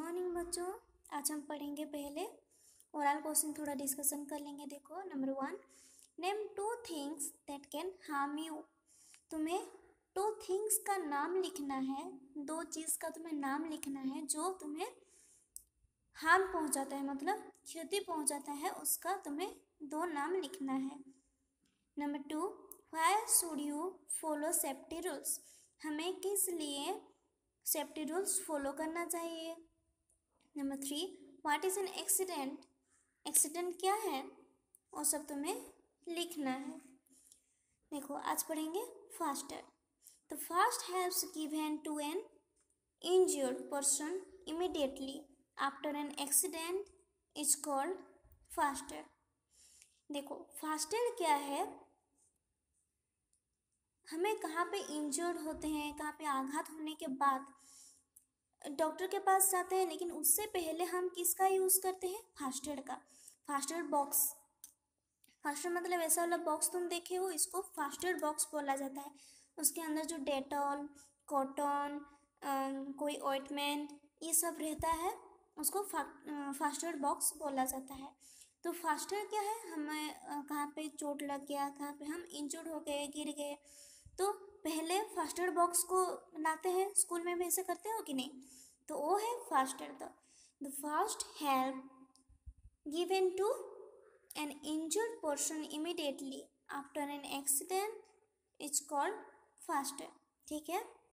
morning बच्चों आज हम पढ़ेंगे पहले ओरल क्वेश्चन थोड़ा डिस्कशन कर लेंगे देखो number one name two things that can harm you तुम्हें टू थिंग्स का नाम लिखना है दो चीज़ का तुम्हें नाम लिखना है जो तुम्हें हार्म पहुंचाता है मतलब क्षति पहुंचाता है उसका तुम्हें दो नाम लिखना है number two why should you follow safety rules हमें किस लिए सेफ्टी रूल्स फॉलो करना चाहिए number three what is an accident accident क्या है वो सब तुम्हें लिखना है देखो आज पढ़ेंगे first aid the first helps given to an injured person immediately after an accident is called first aid देखो फास्टर क्या है हमें कहाँ पे इंजर्ड होते हैं कहाँ पे आघात होने के बाद डॉक्टर के पास जाते हैं लेकिन उससे पहले हम किसका यूज़ करते हैं फास्ट एड का first aid box first aid मतलब ऐसा वाला बॉक्स तुम देखे हो इसको फास्ट एड बॉक्स बोला जाता है उसके अंदर जो डेटॉल कॉटन कोई ऑइटमेंट ये सब रहता है उसको फा, फास्ट एड बॉक्स बोला जाता है तो फास्ट एड क्या है हमें कहाँ पे चोट लग गया कहाँ पे हम इंजर्ड हो गए गिर गए तो पहले फर्स्ट एड बॉक्स को लाते हैं स्कूल में भी ऐसे करते हो कि नहीं तो वो है first aid the first help given to an injured person immediately after an accident is called first aid ठीक है